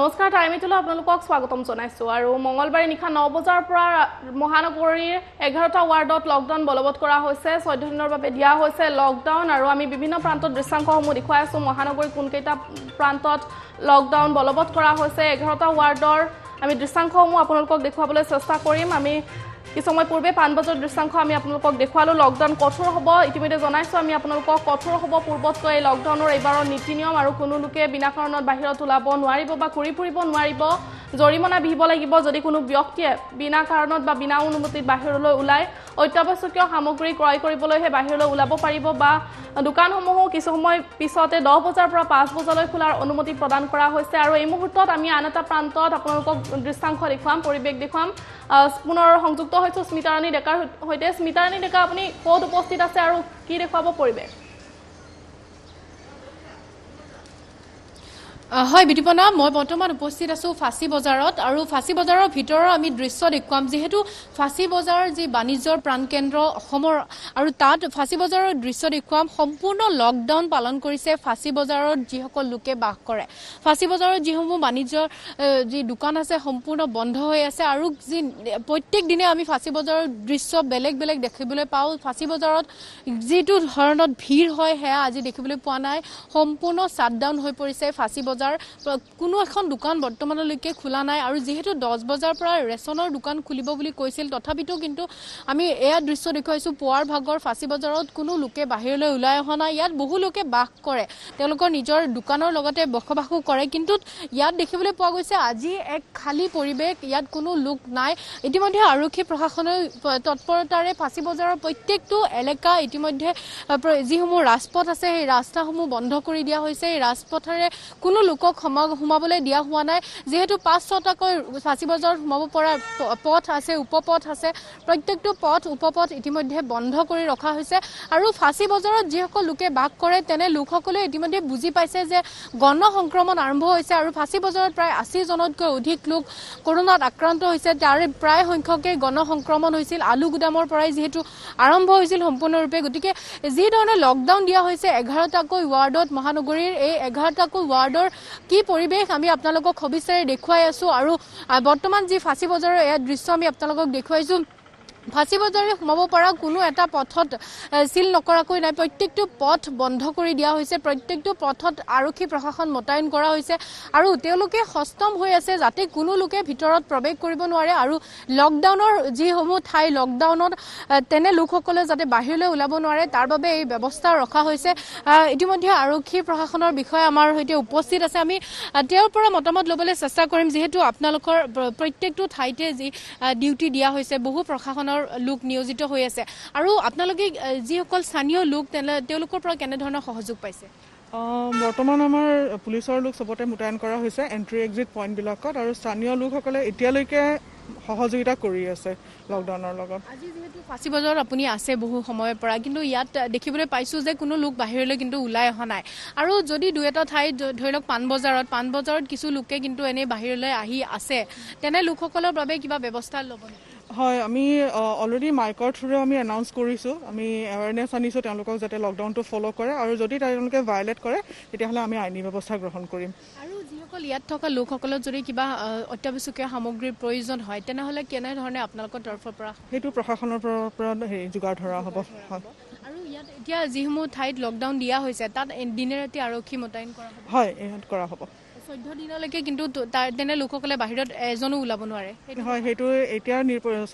নমস্কাৰ টাইমিটোলৈ আপোনালোকক স্বাগতম জনাইছোঁ আৰু মঙলবাৰে নিশা ন বজাৰ পৰা মহানগৰীৰ এঘাৰটা ৱাৰ্ডত লকডাউন বলবৎ কৰা হৈছে চৈধ্য দিনৰ বাবে দিয়া হৈছে লকডাউন আৰু আমি বিভিন্ন প্ৰান্তত দৃশ্যাংশসমূহ দেখুৱাই আছোঁ মহানগৰীৰ কোনকেইটা প্ৰান্তত লকডাউন বলবৎ কৰা হৈছে এঘাৰটা ৱাৰ্ডৰ আমি দৃশ্যাংশসমূহ আপোনালোকক দেখুৱাবলৈ চেষ্টা কৰিম আমি কিছুময় পূৰ্বে পানবাজৰ দৃশ্যাংশ আমি আপোনালোকক দেখুৱালোঁ লকডাউন কঠোৰ হ'ব ইতিমধ্যে জনাইছোঁ আমি আপোনালোকক কঠোৰ হ'ব পূৰ্বতকৈ এই লকডাউনৰ এইবাৰৰ নীতি নিয়ম আৰু কোনো লোকে বিনা কাৰণত বাহিৰত ওলাব নোৱাৰিব বা ঘূৰি ফুৰিব নোৱাৰিব জৰিমনা বিহিব লাগিব যদি কোনো ব্যক্তিয়ে বিনা কাৰণত বা বিনা অনুমতিত বাহিৰলৈ ওলাই অত্যাৱশ্যকীয় সামগ্ৰী ক্ৰয় কৰিবলৈহে বাহিৰলৈ ওলাব পাৰিব বা দোকানসমূহো কিছু সময় পিছতে দহ বজাৰ পৰা পাঁচ বজালৈ খোলাৰ অনুমতি প্ৰদান কৰা হৈছে আৰু এই মুহূৰ্তত আমি আন এটা প্ৰান্তত আপোনালোকক দৃশ্যাংশ দেখুৱাম পৰিৱেশ দেখুৱাম পুনৰ সংযুক্ত হৈছোঁ স্মিতাৰাণী ডেকাৰ সৈতে স্মিতাৰাণী ডেকা আপুনি ক'ত উপস্থিত আছে আৰু কি দেখুৱাব পৰিৱেশ হয় বিদীপনা মই বৰ্তমান উপস্থিত আছোঁ ফাঁচী বজাৰত আৰু ফাঁচী বজাৰৰ ভিতৰৰ আমি দৃশ্য দেখুৱাম যিহেতু ফাঁচী বজাৰৰ যি বাণিজ্যৰ প্ৰাণ কেন্দ্ৰ অসমৰ আৰু তাত ফাঁচী বজাৰৰ দৃশ্য দেখুৱাম সম্পূৰ্ণ লকডাউন পালন কৰিছে ফাঁচী বজাৰত যিসকল লোকে বাস কৰে ফাঁচী বজাৰত যিসমূহ বাণিজ্যৰ যি দোকান আছে সম্পূৰ্ণ বন্ধ হৈ আছে আৰু যি প্ৰত্যেক দিনে আমি ফাঁচী বজাৰৰ দৃশ্য বেলেগ বেলেগ দেখিবলৈ পাওঁ ফাঁচী বজাৰত যিটো ধৰণত ভিৰ হয় সেয়া আজি দেখিবলৈ পোৱা নাই সম্পূৰ্ণ শ্বাটডাউন হৈ পৰিছে ফাঁচী বজাৰ বজাৰ কোনো এখন দোকান বৰ্তমানলৈকে খোলা নাই আৰু যিহেতু দহ বজাৰ পৰা ৰেচনৰ দোকান খুলিব বুলি কৈছিল তথাপিতো কিন্তু আমি এয়া দৃশ্য দেখুৱাইছোঁ পুৱাৰ ভাগৰ ফাঁচী বজাৰত কোনো লোকে বাহিৰলৈ ওলাই অহা নাই ইয়াত বহু লোকে বাস কৰে তেওঁলোকৰ নিজৰ দোকানৰ লগতে বসবাসো কৰে কিন্তু ইয়াত দেখিবলৈ পোৱা গৈছে আজি এক খালী পৰিৱেশ ইয়াত কোনো লোক নাই ইতিমধ্যে আৰক্ষী প্ৰশাসনৰ তৎপৰতাৰে ফাঁচী বজাৰৰ প্ৰত্যেকটো এলেকা ইতিমধ্যে যিসমূহ ৰাজপথ আছে সেই ৰাস্তাসমূহ বন্ধ কৰি দিয়া হৈছে এই ৰাজপথেৰে কোনো লোকক সোমাবলৈ দিয়া হোৱা নাই যিহেতু পাঁচ ছটাকৈ ফাঁচী বজাৰত সোমাব পৰা পথ আছে উপপথ আছে প্ৰত্যেকটো পথ উপপথ ইতিমধ্যে বন্ধ কৰি ৰখা হৈছে আৰু ফাঁচী বজাৰত যিসকল লোকে বাস কৰে তেনে লোকসকলে ইতিমধ্যে বুজি পাইছে যে গণ সংক্ৰমণ আৰম্ভ হৈছে আৰু ফাঁচী বজাৰত প্ৰায় আশী জনতকৈ অধিক লোক কৰোণাত আক্ৰান্ত হৈছে তাৰে প্ৰায় সংখ্যকেই গণ সংক্ৰমণ হৈছিল আলু গুদামৰ পৰাই যিহেতু আৰম্ভ হৈছিল সম্পূৰ্ণৰূপে গতিকে যিধৰণে লকডাউন দিয়া হৈছে এঘাৰটাকৈ ৱাৰ্ডত মহানগৰীৰ এই এঘাৰটাকৈ ৱাৰ্ডৰ কি পৰিৱেশ আমি আপোনালোকক সবিচাৰে দেখুৱাই আছোঁ আৰু বৰ্তমান যি ফাঁচী বজাৰৰ এয়া দৃশ্য আমি আপোনালোকক দেখুৱাইছোঁ ফাঁচি বজাৰে সোমাব পৰা কোনো এটা পথত চিল নকৰাকৈ নাই প্ৰত্যেকটো পথ বন্ধ কৰি দিয়া হৈছে প্ৰত্যেকটো পথত আৰক্ষী প্ৰশাসন মোতায়েন কৰা হৈছে আৰু তেওঁলোকে সষ্টম হৈ আছে যাতে কোনো লোকে ভিতৰত প্ৰৱেশ কৰিব নোৱাৰে আৰু লকডাউনৰ যিসমূহ ঠাই লকডাউনত তেনে লোকসকলে যাতে বাহিৰলৈ ওলাব নোৱাৰে তাৰ বাবে এই ব্যৱস্থা ৰখা হৈছে ইতিমধ্যে আৰক্ষী প্ৰশাসনৰ বিষয়ে আমাৰ সৈতে উপস্থিত আছে আমি তেওঁৰ পৰা মতামত ল'বলৈ চেষ্টা কৰিম যিহেতু আপোনালোকৰ প্ৰত্যেকটো ঠাইতে যি ডিউটি দিয়া হৈছে বহু প্ৰশাসন ধৰণৰ লোক নিয়োজিত হৈ আছে আৰু আপোনালোকে যিসকল স্থানীয় লোক তেওঁলোকৰ পৰা কেনেধৰণৰ সহযোগ পাইছে বৰ্তমান আমাৰ পুলিচৰ লোক চবতে মোতায়েন কৰা হৈছে এণ্ট্ৰি এক্সিট পইণ্টবিলাকত আৰু স্থানীয় লোকসকলে এতিয়ালৈকে সহযোগিতা কৰি আছে লকডাউনৰ লগত ফাঁচী বজাৰত আপুনি আছে বহু সময়ৰ পৰা কিন্তু ইয়াত দেখিবলৈ পাইছোঁ যে কোনো লোক বাহিৰলৈ কিন্তু ওলাই অহা নাই আৰু যদি দুই এটা ঠাইত ধৰি লওক পাণ বজাৰত পাণ বজাৰত কিছু লোকে কিন্তু এনেই বাহিৰলৈ আহি আছে তেনে লোকসকলৰ বাবে কিবা ব্যৱস্থা ল'ব নেকি হয় আমি অলৰেডি মাইকৰ থ্ৰুৰে আমি এনাউন্স কৰিছোঁ আমি এৱাৰনেছ আনিছোঁ তেওঁলোকক যাতে লকডাউনটো ফ'ল' কৰে আৰু যদি তেওঁলোকে ভায়লেট কৰে তেতিয়াহ'লে আমি আইনী ব্যৱস্থা গ্ৰহণ কৰিম আৰু যিসকল ইয়াত থকা লোকসকলক যদি কিবা অত্যাৱশ্যকীয় সামগ্ৰীৰ প্ৰয়োজন হয় তেনেহ'লে কেনেধৰণে আপোনালোকৰ তৰফৰ পৰা সেইটো প্ৰশাসনৰ পৰা হেৰি যোগাৰ ধৰা হ'ব আৰু ইয়াত এতিয়া যিসমূহ ঠাইত লকডাউন দিয়া হৈছে তাত দিনে ৰাতি আৰক্ষী মোতায়েন কৰা হয় কৰা হ'ব চৈধ্য দিনলৈকে কিন্তু তেনে লোকসকলে বাহিৰত এজনো ওলাব নোৱাৰে হয় সেইটো এতিয়া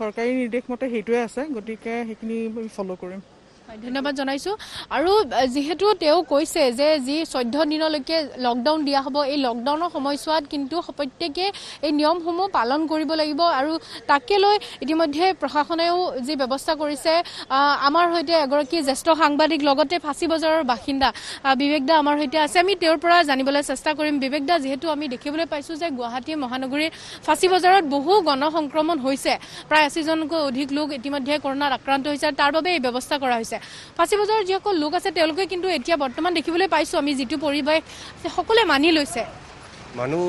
চৰকাৰী নিৰ্দেশ মতে সেইটোৱে আছে গতিকে সেইখিনি ফল' কৰিম ধন্যবাদ জনাইছো আৰু যিহেতু তেওঁ কৈছে যে যি চৈধ্য দিনলৈকে লকডাউন দিয়া হ'ব এই লকডাউনৰ সময়ছোৱাত কিন্তু প্ৰত্যেকে এই নিয়মসমূহ পালন কৰিব লাগিব আৰু তাকে লৈ ইতিমধ্যে প্ৰশাসনেও যি ব্যৱস্থা কৰিছে আমাৰ সৈতে এগৰাকী জ্যেষ্ঠ সাংবাদিক লগতে ফাঁচী বজাৰৰ বাসিন্দা বিবেক দা আমাৰ সৈতে আছে আমি তেওঁৰ পৰা জানিবলৈ চেষ্টা কৰিম বিবেক দা যিহেতু আমি দেখিবলৈ পাইছোঁ যে গুৱাহাটী মহানগৰীৰ ফাঁচী বজাৰত বহু গণ সংক্ৰমণ হৈছে প্ৰায় আশীজনকৈ অধিক লোক ইতিমধ্যে কৰোণাত আক্ৰান্ত হৈছে আৰু তাৰ বাবে এই ব্যৱস্থা কৰা হৈছে আছে ফাঁচি বজাৰৰ যিসকল লোক আছে তেওঁলোকে কিন্তু এতিয়া বৰ্তমান দেখিবলৈ পাইছোঁ আমি যিটো পৰিৱেশ সকলোৱে মানি লৈছে মানুহ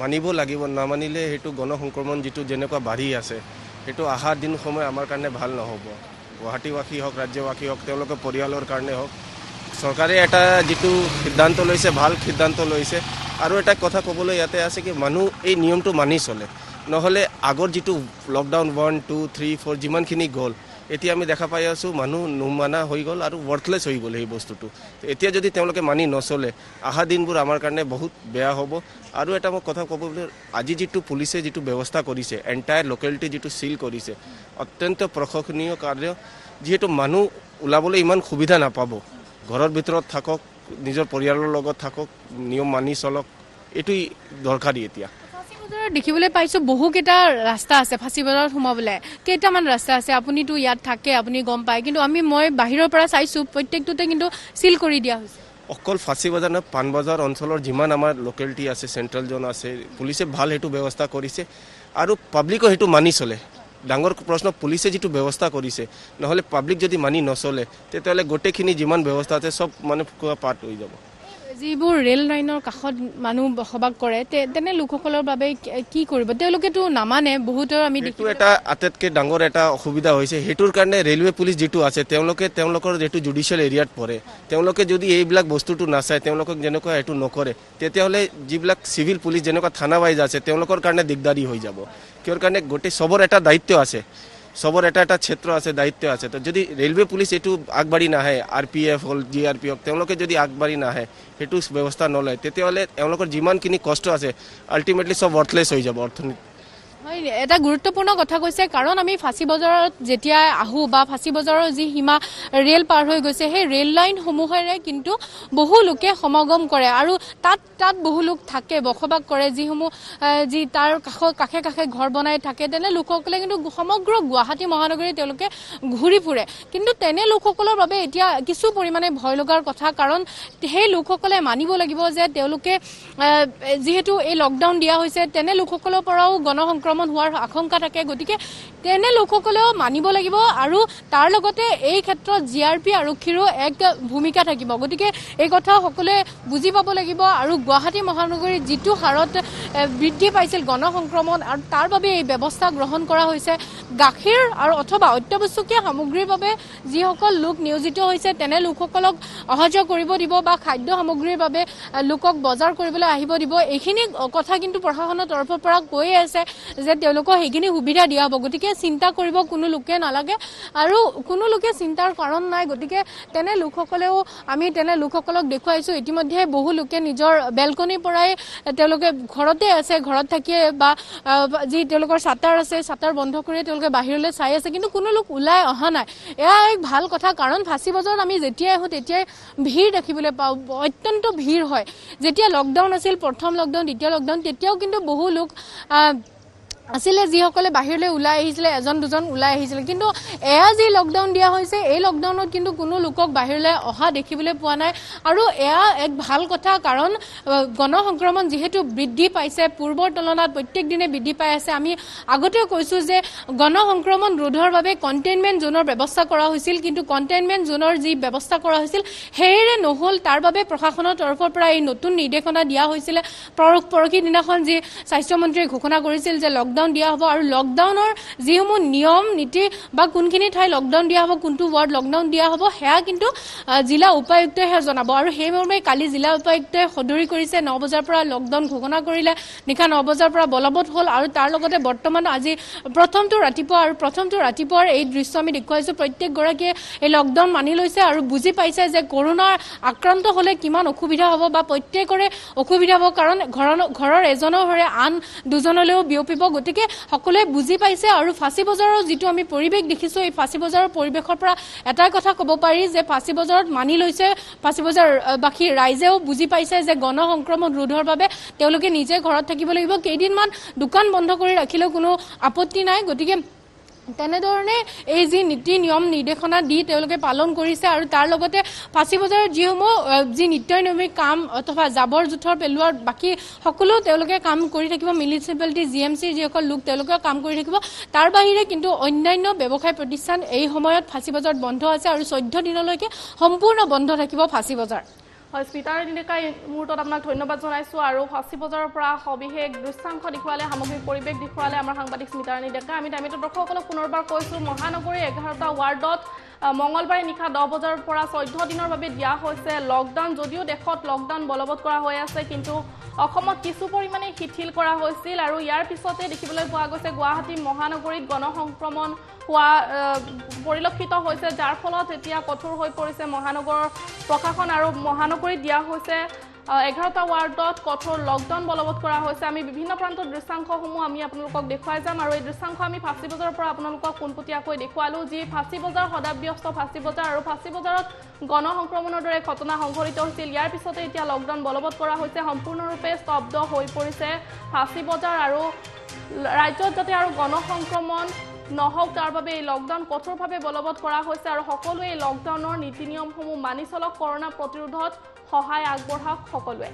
মানিব লাগিব নামানিলে সেইটো গণ সংক্ৰমণ যিটো যেনেকুৱা বাঢ়ি আছে সেইটো অহা দিন সময় আমাৰ কাৰণে ভাল নহ'ব গুৱাহাটীবাসী হওক ৰাজ্যবাসী হওক তেওঁলোকৰ পৰিয়ালৰ কাৰণে হওক চৰকাৰে এটা যিটো সিদ্ধান্ত লৈছে ভাল সিদ্ধান্ত লৈছে আৰু এটা কথা ক'বলৈ ইয়াতে আছে কি মানুহ এই নিয়মটো মানি চলে নহ'লে আগৰ যিটো lockdown one two three four যিমানখিনি গ'ল এতিয়া আমি দেখা পাই আছোঁ মানুহ নোমানা হৈ গ'ল আৰু ৱৰ্থলেছ হৈ গ'ল সেই বস্তুটো এতিয়া যদি তেওঁলোকে মানি নচলে অহা দিনবোৰ আমাৰ কাৰণে বহুত বেয়া হ'ব আৰু এটা মই কথা ক'ব বুলি আজি যিটো পুলিচে যিটো ব্যৱস্থা কৰিছে এণ্টায়াৰ লোকেলিটি যিটো চিল কৰিছে অত্যন্ত প্ৰশংসনীয় কাৰ্য যিহেতু মানুহ ওলাবলৈ ইমান সুবিধা নাপাব ঘৰৰ ভিতৰত থাকক নিজৰ পৰিয়ালৰ লগত থাকক নিয়ম মানি চলক এইটোৱেই দৰকাৰী এতিয়া বজাৰত দেখিবলৈ পাইছো বহুকেইটা ৰাস্তা আছে ফাঁচী বজাৰত সোমাবলৈ কেইটামান ৰাস্তা আছে আপুনিতো ইয়াত থাকে আপুনি গম পায় কিন্তু আমি মই বাহিৰৰ পৰা চাইছো প্ৰত্যেকটোতে কিন্তু চিল কৰি দিয়া হৈছে অকল ফাঁচী বজাৰ নহয় পাণবজাৰ অঞ্চলৰ যিমান আমাৰ লোকেলিটি আছে চেণ্ট্ৰেল জ'ন আছে পুলিচে ভাল সেইটো ব্যৱস্থা কৰিছে আৰু পাব্লিকো সেইটো মানি চলে ডাঙৰ প্ৰশ্ন পুলিচে যিটো ব্যৱস্থা কৰিছে নহ'লে পাব্লিক যদি মানি নচলে তেতিয়াহ'লে গোটেইখিনি যিমান ব্যৱস্থা আছে চব মানে পাৰ্ট হৈ যাব যিবোৰ ৰেল লাইনৰ কাষত মানুহ বসবাস কৰে তেনে লোকসকলৰ বাবে কি কৰিব তেওঁলোকেতো নামানে বহুতৰ আমি দেখিছোঁ এটা আটাইতকৈ ডাঙৰ এটা অসুবিধা হৈছে সেইটোৰ কাৰণে ৰেলৱে পুলিচ যিটো আছে তেওঁলোকে তেওঁলোকৰ যিটো জুডিচিয়েল এৰিয়াত পৰে তেওঁলোকে যদি এইবিলাক বস্তুটো নাচায় তেওঁলোকক যেনেকুৱা এইটো নকৰে তেতিয়াহ'লে যিবিলাক চিভিল পুলিচ যেনেকুৱা থানা ৱাইজ আছে তেওঁলোকৰ কাৰণে দিগদাৰী হৈ যাব কিয়ৰ কাৰণে গোটেই চবৰ এটা দায়িত্ব আছে সবর এটা এটা ক্ষেত্র আছে দায়িত্ব আছে তো যদি রেলওয়ে পুলিশ এইটো আগবাঢ়ি নাহে আৰ পি এফ হ'ল জি আৰ পি হওক তেওঁলোকে যদি আগবাঢ়ি নাহে সেইটো ব্যৱস্থা নলয় তেতিয়াহ'লে তেওঁলোকৰ যিমানখিনি কষ্ট আছে আল্টিমেটলি চব ৱৰ্থলেছ হৈ যাব অৰ্থনীতি এটা গুৰুত্বপূৰ্ণ কথা কৈছে কাৰণ আমি ফাঁচী বজাৰত যেতিয়া আহোঁ বা ফাঁচী বজাৰৰ যি সীমা ৰে'ল পাৰ হৈ গৈছে সেই ৰে'ল লাইনসমূহেৰে কিন্তু বহু লোকে সমাগম কৰে আৰু তাত তাত বহু লোক থাকে বসবাস কৰে যিসমূহ যি তাৰ কাষৰ কাষে কাষে ঘৰ বনাই থাকে তেনে লোকসকলে কিন্তু সমগ্ৰ গুৱাহাটী তেওঁলোকে ঘূৰি ফুৰে কিন্তু তেনে লোকসকলৰ বাবে এতিয়া কিছু পৰিমাণে ভয় লগাৰ কথা কাৰণ সেই লোকসকলে মানিব লাগিব যে তেওঁলোকে যিহেতু এই লকডাউন দিয়া হৈছে তেনে লোকসকলৰ পৰাও গণ সংক্ৰমণ সংক্ৰমণ হোৱাৰ আশংকা থাকে গতিকে তেনে লোকসকলেও মানিব লাগিব আৰু তাৰ লগতে এই ক্ষেত্ৰত জি আৰ পি আৰক্ষীৰো এক ভূমিকা থাকিব গতিকে এই কথা সকলোৱে বুজি পাব লাগিব আৰু গুৱাহাটী মহানগৰীত যিটো হাৰত বৃদ্ধি পাইছিল গণ সংক্ৰমণ আৰু তাৰ বাবে এই ব্যৱস্থা গ্ৰহণ কৰা হৈছে গাখীৰ আৰু অথবা অত্যাৱশ্যকীয় সামগ্ৰীৰ বাবে যিসকল লোক নিয়োজিত হৈছে তেনে লোকসকলক অহা যোৱা কৰিব দিব বা খাদ্য সামগ্ৰীৰ বাবে লোকক বজাৰ কৰিবলৈ আহিব দিব এইখিনি কথা কিন্তু প্ৰশাসনৰ তৰফৰ পৰা কৈয়ে আছে যে তেওঁলোকক সেইখিনি সুবিধা দিয়া হ'ব গতিকে চিন্তা কৰিব কোনো লোকে নালাগে আৰু কোনো লোকে চিন্তাৰ কাৰণ নাই গতিকে তেনে লোকসকলেও আমি তেনে লোকসকলক দেখুৱাইছোঁ ইতিমধ্যে বহু লোকে নিজৰ বেলকনিৰ পৰাই তেওঁলোকে ঘৰতে আছে ঘৰত থাকিয়ে বা যি তেওঁলোকৰ চাটাৰ আছে চাটাৰ বন্ধ কৰিয়ে তেওঁলোকে তেওঁলোকে বাহিৰলৈ চাই আছে কিন্তু কোনো লোক ওলাই অহা নাই এয়া এক ভাল কথা কাৰণ ফাঁচী বজাৰত আমি যেতিয়াই আহোঁ তেতিয়াই ভিৰ দেখিবলৈ পাওঁ অত্যন্ত ভিৰ হয় যেতিয়া লকডাউন আছিল প্ৰথম লকডাউন দ্বিতীয় লকডাউন তেতিয়াও কিন্তু বহু লোক আছিলে যিসকলে বাহিৰলৈ ওলাই আহিছিলে এজন দুজন ওলাই আহিছিলে কিন্তু এয়া যি লকডাউন দিয়া হৈছে এই লকডাউনত কিন্তু কোনো লোকক বাহিৰলৈ অহা দেখিবলৈ পোৱা নাই আৰু এয়া এক ভাল কথা কাৰণ গণ সংক্ৰমণ যিহেতু বৃদ্ধি পাইছে পূৰ্বৰ তুলনাত প্ৰত্যেক দিনে বৃদ্ধি পাই আছে আমি আগতেও কৈছোঁ যে গণ সংক্ৰমণ ৰোধৰ বাবে কণ্টেইনমেণ্ট জোনৰ ব্যৱস্থা কৰা হৈছিল কিন্তু কণ্টেইনমেণ্ট জ'নৰ যি ব্যৱস্থা কৰা হৈছিল সেয়েৰে নহ'ল তাৰ বাবে প্ৰশাসনৰ তৰফৰ পৰা এই নতুন নিৰ্দেশনা দিয়া হৈছিলে পৰহি দিনাখন যি স্বাস্থ্যমন্ত্ৰীয়ে ঘোষণা কৰিছিল যে লকডাউন লকডাউন দিয়া হ'ব আৰু লকডাউনৰ যিসমূহ নিয়ম নীতি বা কোনখিনি ঠাই লকডাউন দিয়া হ'ব কোনটো ৱাৰ্ড লকডাউন দিয়া হ'ব সেয়া কিন্তু জিলা উপায়ুক্তইহে জনাব আৰু সেইমৰ্মে কালি জিলা উপায়ুক্তই সদৰি কৰিছে ন বজাৰ পৰা লকডাউন ঘোষণা কৰিলে নিশা ন বজাৰ পৰা বলবৎ হ'ল আৰু তাৰ লগতে বৰ্তমান আজি প্ৰথমটো ৰাতিপুৱা আৰু প্ৰথমটো ৰাতিপুৱাৰ এই দৃশ্য আমি দেখুৱাইছোঁ প্ৰত্যেকগৰাকীয়ে এই লকডাউন মানি লৈছে আৰু বুজি পাইছে যে কৰোণাৰ আক্ৰান্ত হ'লে কিমান অসুবিধা হ'ব বা প্ৰত্যেকৰে অসুবিধা হ'ব কাৰণ ঘৰৰ ঘৰৰ এজনৰ ঘৰে আন দুজনলৈও বিয়পিব গতিকে গতিকে সকলোৱে বুজি পাইছে আৰু ফাঁচী বজাৰৰ যিটো আমি পৰিৱেশ দেখিছো এই ফাঁচী বজাৰৰ পৰিৱেশৰ পৰা এটাই কথা ক'ব পাৰি যে ফাঁচী বজাৰত মানি লৈছে ফাঁচী বজাৰবাসী ৰাইজেও বুজি পাইছে যে গণ সংক্ৰমণ ৰোধৰ বাবে তেওঁলোকে নিজে ঘৰত থাকিব লাগিব কেইদিনমান দোকান বন্ধ কৰি ৰাখিলেও কোনো আপত্তি নাই গতিকে তেনেধৰণে এই যি নীতি নিয়ম নিৰ্দেশনা দি তেওঁলোকে পালন কৰিছে আৰু তাৰ লগতে ফাঁচী বজাৰত যিসমূহ যি নিত্য নিয়মিক কাম অথবা জাবৰ জোঁথৰ পেলোৱাৰ বাকী সকলো তেওঁলোকে কাম কৰি থাকিব মিউনিচিপেলিটি জি এম চিৰ যিসকল লোক তেওঁলোকেও কাম কৰি থাকিব তাৰ বাহিৰে কিন্তু অন্যান্য ব্যৱসায় প্ৰতিষ্ঠান এই সময়ত ফাঁচী বজাৰত বন্ধ আছে আৰু চৈধ্য দিনলৈকে সম্পূৰ্ণ বন্ধ থাকিব ফাঁচী বজাৰ হয় স্মিতা নিডেকাই মুহূৰ্তত আপোনাক ধন্যবাদ জনাইছোঁ আৰু ফাঁচী বজাৰৰ পৰা সবিশেষ দৃশ্যাংশ দেখুৱালে সামগ্ৰিক পৰিৱেশ দেখুৱালে আমাৰ সাংবাদিক স্মিতা ডেকা আমি টাইমিটো দৰ্শকসকলক পুনৰবাৰ কৈছোঁ মহানগৰীৰ এঘাৰটা ৱাৰ্ডত মঙ্গলবাৰে নিশা দহ বজাৰ পৰা চৈধ্য দিনৰ বাবে দিয়া হৈছে লকডাউন যদিও দেশত লকডাউন বলবৎ কৰা হৈ আছে কিন্তু অসমত কিছু পৰিমাণে শিথিল কৰা হৈছিল আৰু ইয়াৰ পিছতে দেখিবলৈ পোৱা গৈছে গুৱাহাটী মহানগৰীত গণ সংক্ৰমণ হোৱা পৰিলক্ষিত হৈছে যাৰ ফলত এতিয়া কঠোৰ হৈ পৰিছে মহানগৰ প্ৰশাসন আৰু মহানগৰীত দিয়া হৈছে এঘাৰটা ৱাৰ্ডত কঠোৰ লকডাউন বলবৎ কৰা হৈছে আমি বিভিন্ন প্ৰান্তৰ দৃশ্যাংশসমূহ আমি আপোনালোকক দেখুৱাই যাম আৰু এই দৃশ্যাংশ আমি ফাঁচী বজাৰৰ পৰা আপোনালোকক পোনপটীয়াকৈ দেখুৱালোঁ যি ফাঁচী বজাৰ সদা ব্যস্ত ফাঁচী বজাৰ আৰু ফাঁচী বজাৰত গণ সংক্ৰমণৰ দৰে ঘটনা সংঘটিত হৈছিল ইয়াৰ পিছতে এতিয়া লকডাউন বলবৎ কৰা হৈছে সম্পূৰ্ণৰূপে স্তব্ধ হৈ পৰিছে ফাঁচী বজাৰ আৰু ৰাজ্যত যাতে আৰু গণ সংক্ৰমণ নহওক তাৰ বাবে এই লকডাউন কঠোৰভাৱে বলবৎ কৰা হৈছে আৰু সকলোৱে এই লকডাউনৰ নীতি নিয়মসমূহ মানি চলক কৰোণা প্ৰতিৰোধত সহায় আগবঢ়াওক সকলোৱে